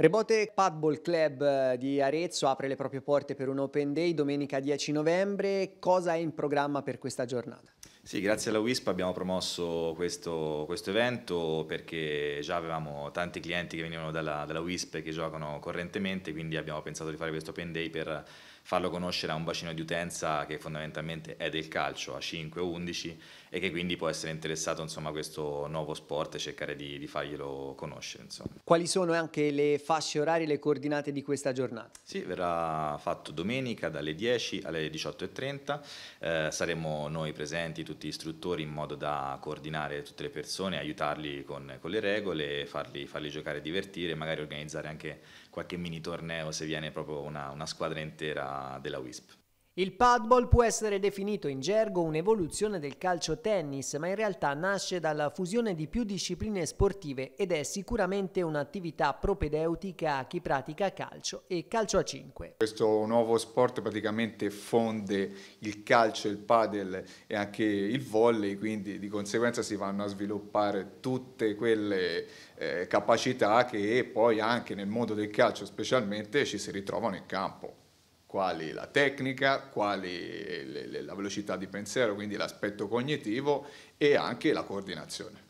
Rebote Padball Club eh, di Arezzo apre le proprie porte per un Open Day domenica 10 novembre. Cosa è in programma per questa giornata? Sì, grazie alla WISP abbiamo promosso questo, questo evento perché già avevamo tanti clienti che venivano dalla, dalla WISP che giocano correntemente, quindi abbiamo pensato di fare questo Open Day per farlo conoscere a un bacino di utenza che fondamentalmente è del calcio, a 5-11, e che quindi può essere interessato insomma, a questo nuovo sport e cercare di, di farglielo conoscere. Insomma. Quali sono anche le fasce orarie, e le coordinate di questa giornata? Sì, verrà fatto domenica dalle 10 alle 18.30, eh, saremo noi presenti tutti gli istruttori in modo da coordinare tutte le persone, aiutarli con, con le regole, farli, farli, giocare, divertire, magari organizzare anche qualche mini torneo se viene proprio una, una squadra intera della, WISP. Il padball può essere definito in gergo un'evoluzione del calcio tennis, ma in realtà nasce dalla fusione di più discipline sportive ed è sicuramente un'attività propedeutica a chi pratica calcio e calcio a 5. Questo nuovo sport praticamente fonde il calcio, il padel e anche il volley, quindi di conseguenza si vanno a sviluppare tutte quelle eh, capacità che poi anche nel mondo del calcio specialmente ci si ritrovano in campo quali la tecnica, quali le, le, la velocità di pensiero, quindi l'aspetto cognitivo e anche la coordinazione.